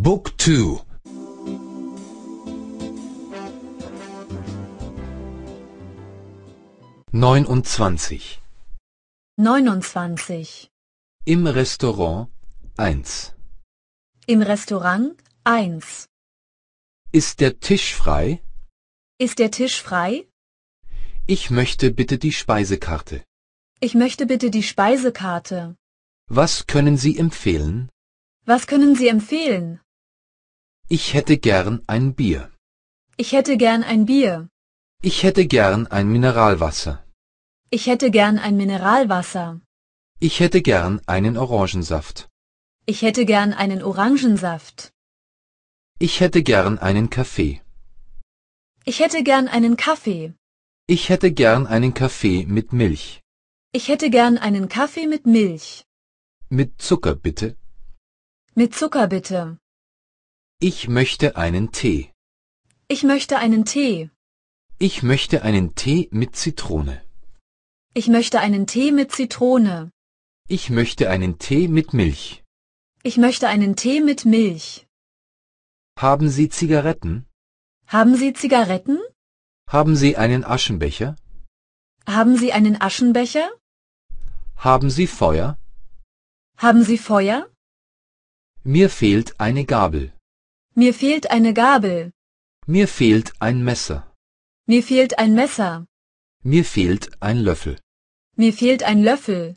Book 2 29 29. Im Restaurant 1 Im Restaurant 1. Ist der Tisch frei? Ist der Tisch frei? Ich möchte bitte die Speisekarte. Ich möchte bitte die Speisekarte. Was können Sie empfehlen? Was können Sie empfehlen? Ich hätte gern ein Bier. Ich hätte gern ein Bier. Ich hätte gern ein Mineralwasser. Ich hätte gern ein Mineralwasser. Ich hätte gern einen Orangensaft. Ich hätte gern einen Orangensaft. Ich hätte gern einen Kaffee. Ich hätte gern einen Kaffee. Ich hätte gern einen Kaffee mit Milch. Ich hätte gern einen Kaffee mit Milch. Mit Zucker bitte. Mit Zucker bitte. Ich möchte einen Tee. Ich möchte einen Tee. Ich möchte einen Tee mit Zitrone. Ich möchte einen Tee mit Zitrone. Ich möchte einen Tee mit Milch. Ich möchte einen Tee mit Milch. Haben Sie Zigaretten? Haben Sie Zigaretten? Haben Sie einen Aschenbecher? Haben Sie einen Aschenbecher? Haben Sie Feuer? Haben Sie Feuer? Mir fehlt eine Gabel. Mir fehlt eine Gabel. Mir fehlt ein Messer. Mir fehlt ein Messer. Mir fehlt ein Löffel. Mir fehlt ein Löffel.